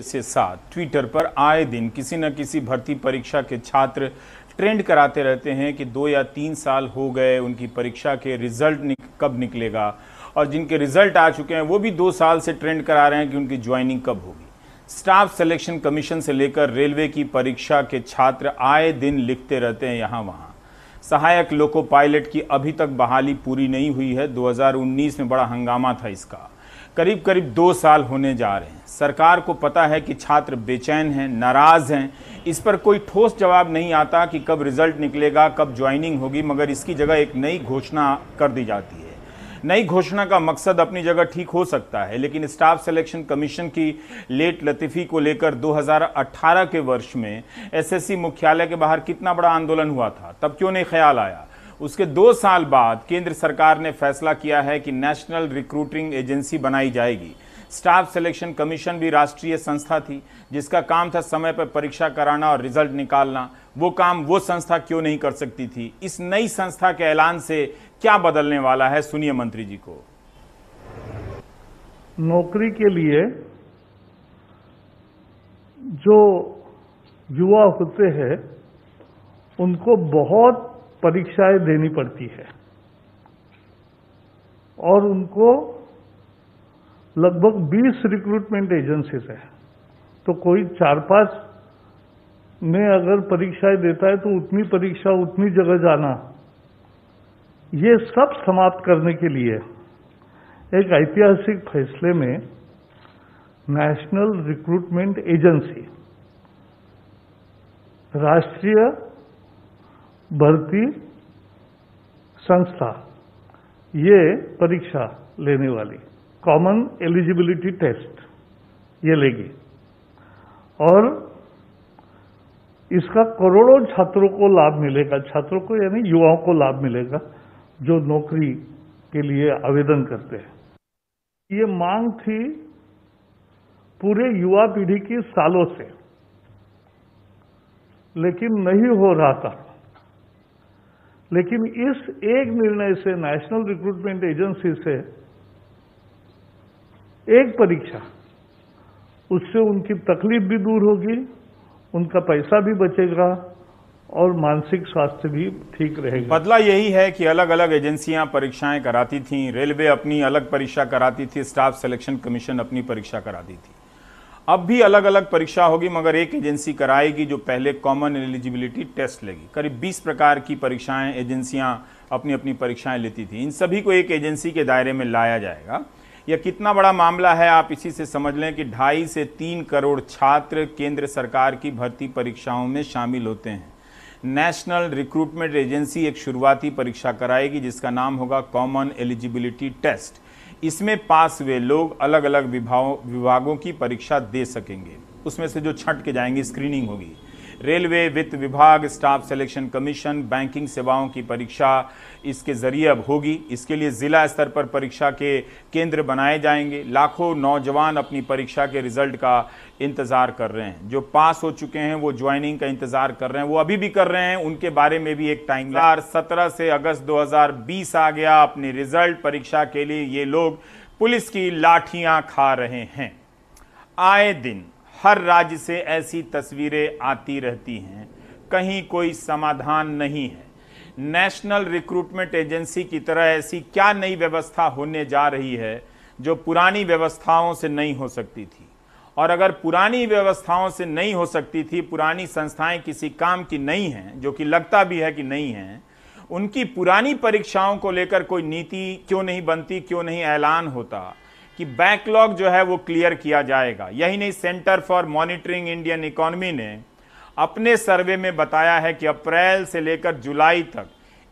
से साथ ट्विटर पर आए दिन किसी न किसी भर्ती परीक्षा के छात्र ट्रेंड कराते रहते हैं कि दो या तीन साल हो गए उनकी परीक्षा के रिजल्ट निक, कब निकलेगा और जिनके रिजल्ट आ चुके हैं वो भी दो साल से ट्रेंड करा रहे हैं कि उनकी ज्वाइनिंग कब होगी स्टाफ सिलेक्शन कमीशन से लेकर रेलवे की परीक्षा के छात्र आए दिन लिखते रहते हैं यहाँ वहाँ सहायक लोको पायलट की अभी तक बहाली पूरी नहीं हुई है 2019 में बड़ा हंगामा था इसका करीब करीब दो साल होने जा रहे हैं सरकार को पता है कि छात्र बेचैन हैं नाराज़ हैं इस पर कोई ठोस जवाब नहीं आता कि कब रिज़ल्ट निकलेगा कब ज्वाइनिंग होगी मगर इसकी जगह एक नई घोषणा कर दी जाती है नई घोषणा का मकसद अपनी जगह ठीक हो सकता है लेकिन स्टाफ सिलेक्शन कमीशन की लेट लतीफ़ी को लेकर 2018 के वर्ष में एसएससी मुख्यालय के बाहर कितना बड़ा आंदोलन हुआ था तब क्यों नहीं ख्याल आया उसके दो साल बाद केंद्र सरकार ने फैसला किया है कि नेशनल रिक्रूटिंग एजेंसी बनाई जाएगी स्टाफ सिलेक्शन कमीशन भी राष्ट्रीय संस्था थी जिसका काम था समय पर परीक्षा कराना और रिजल्ट निकालना वो काम वो संस्था क्यों नहीं कर सकती थी इस नई संस्था के ऐलान से क्या बदलने वाला है सुनिए मंत्री जी को नौकरी के लिए जो युवा होते हैं उनको बहुत परीक्षाएं देनी पड़ती है और उनको लगभग 20 रिक्रूटमेंट एजेंसीज है तो कोई चार पांच में अगर परीक्षाएं देता है तो उतनी परीक्षा उतनी जगह जाना ये सब समाप्त करने के लिए एक ऐतिहासिक फैसले में नेशनल रिक्रूटमेंट एजेंसी राष्ट्रीय भर्ती संस्था ये परीक्षा लेने वाली कॉमन एलिजिबिलिटी टेस्ट ये लेगी और इसका करोड़ों छात्रों को लाभ मिलेगा छात्रों को यानी युवाओं को लाभ मिलेगा जो नौकरी के लिए आवेदन करते हैं ये मांग थी पूरे युवा पीढ़ी की सालों से लेकिन नहीं हो रहा था लेकिन इस एक निर्णय से नेशनल रिक्रूटमेंट एजेंसी से एक परीक्षा उससे उनकी तकलीफ भी दूर होगी उनका पैसा भी बचेगा और मानसिक स्वास्थ्य भी ठीक रहेगा बदला यही है कि अलग अलग एजेंसियां परीक्षाएं कराती थीं रेलवे अपनी अलग परीक्षा कराती थी स्टाफ सिलेक्शन कमीशन अपनी परीक्षा कराती थी अब भी अलग अलग परीक्षा होगी मगर एक एजेंसी कराएगी जो पहले कॉमन एलिजिबिलिटी टेस्ट लेगी करीब 20 प्रकार की परीक्षाएं एजेंसियां अपनी अपनी परीक्षाएं लेती थी इन सभी को एक एजेंसी के दायरे में लाया जाएगा यह कितना बड़ा मामला है आप इसी से समझ लें कि ढाई से तीन करोड़ छात्र केंद्र सरकार की भर्ती परीक्षाओं में शामिल होते हैं नेशनल रिक्रूटमेंट एजेंसी एक शुरुआती परीक्षा कराएगी जिसका नाम होगा कॉमन एलिजिबिलिटी टेस्ट इसमें पास हुए लोग अलग अलग विभागों की परीक्षा दे सकेंगे उसमें से जो छंट के जाएंगे स्क्रीनिंग होगी रेलवे वित्त विभाग स्टाफ सिलेक्शन कमीशन बैंकिंग सेवाओं की परीक्षा इसके ज़रिए अब होगी इसके लिए ज़िला स्तर पर परीक्षा के केंद्र बनाए जाएंगे लाखों नौजवान अपनी परीक्षा के रिजल्ट का इंतज़ार कर रहे हैं जो पास हो चुके हैं वो ज्वाइनिंग का इंतज़ार कर रहे हैं वो अभी भी कर रहे हैं उनके बारे में भी एक टाइम सत्रह से अगस्त 2020 आ गया अपने रिजल्ट परीक्षा के लिए ये लोग पुलिस की लाठियां खा रहे हैं आए दिन हर राज्य से ऐसी तस्वीरें आती रहती हैं कहीं कोई समाधान नहीं है नेशनल रिक्रूटमेंट एजेंसी की तरह ऐसी क्या नई व्यवस्था होने जा रही है जो पुरानी व्यवस्थाओं से नहीं हो सकती थी और अगर पुरानी व्यवस्थाओं से नहीं हो सकती थी पुरानी संस्थाएं किसी काम की नहीं हैं जो कि लगता भी है कि नहीं हैं उनकी पुरानी परीक्षाओं को लेकर कोई नीति क्यों नहीं बनती क्यों नहीं ऐलान होता कि बैकलॉग जो है वो क्लियर किया जाएगा यही नहीं centre for monitoring Indian economy ने अपने सर्वे में बताया है कि अप्रैल से लेकर जुलाई तक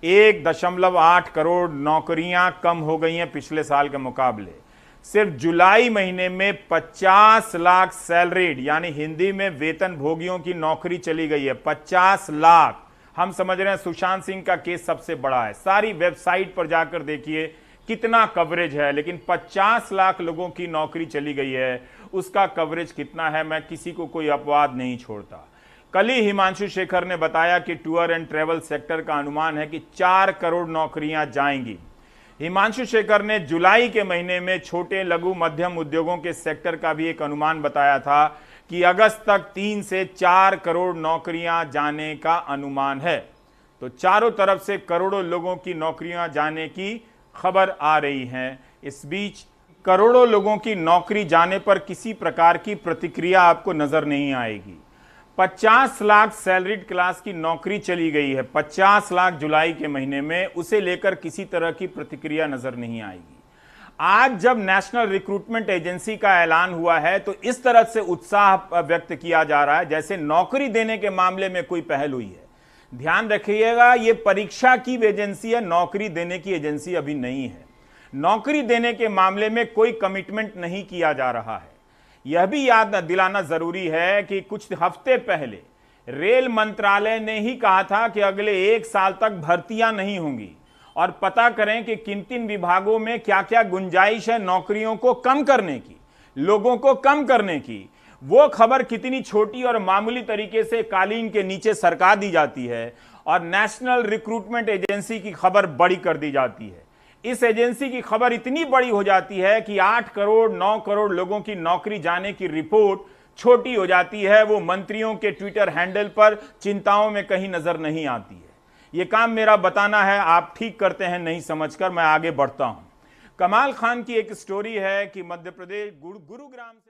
एक दशमलव आठ करोड़ नौकरियां कम हो गई हैं पिछले साल के मुकाबले सिर्फ जुलाई महीने में 50 लाख सैलरीड यानी हिंदी में वेतन भोगियों की नौकरी चली गई है 50 लाख हम समझ रहे हैं सुशांत सिंह का केस सबसे बड़ा है सारी वेबसाइट पर जाकर देखिए कितना कवरेज है लेकिन 50 लाख लोगों की नौकरी चली गई है उसका कवरेज कितना है मैं किसी को कोई अपवाद नहीं छोड़ता कल ही हिमांशु शेखर ने बताया कि टूर एंड ट्रेवल सेक्टर का अनुमान है कि चार करोड़ नौकरियां जाएंगी हिमांशु शेखर ने जुलाई के महीने में छोटे लघु मध्यम उद्योगों के सेक्टर का भी एक अनुमान बताया था कि अगस्त तक तीन से चार करोड़ नौकरियां जाने का अनुमान है तो चारों तरफ से करोड़ों लोगों की नौकरियां जाने की खबर आ रही है इस बीच करोड़ों लोगों की नौकरी जाने पर किसी प्रकार की प्रतिक्रिया आपको नजर नहीं आएगी 50 लाख सैलरीड क्लास की नौकरी चली गई है 50 लाख जुलाई के महीने में उसे लेकर किसी तरह की प्रतिक्रिया नजर नहीं आएगी आज जब नेशनल रिक्रूटमेंट एजेंसी का ऐलान हुआ है तो इस तरह से उत्साह व्यक्त किया जा रहा है जैसे नौकरी देने के मामले में कोई पहल हुई है ध्यान रखिएगा ये परीक्षा की एजेंसी है नौकरी देने की एजेंसी अभी नहीं है नौकरी देने के मामले में कोई कमिटमेंट नहीं किया जा रहा है यह भी याद दिलाना जरूरी है कि कुछ हफ्ते पहले रेल मंत्रालय ने ही कहा था कि अगले एक साल तक भर्तियां नहीं होंगी और पता करें कि किन किन विभागों में क्या क्या गुंजाइश है नौकरियों को कम करने की लोगों को कम करने की वो खबर कितनी छोटी और मामूली तरीके से कालीन के नीचे सरका दी जाती है और नेशनल रिक्रूटमेंट एजेंसी की खबर बड़ी कर दी जाती है इस एजेंसी की खबर इतनी बड़ी हो जाती है कि आठ करोड़ नौ करोड़ लोगों की नौकरी जाने की रिपोर्ट छोटी हो जाती है वो मंत्रियों के ट्विटर हैंडल पर चिंताओं में कहीं नजर नहीं आती है ये काम मेरा बताना है आप ठीक करते हैं नहीं समझकर मैं आगे बढ़ता हूं कमाल खान की एक स्टोरी है कि मध्य प्रदेश गुरुग्राम से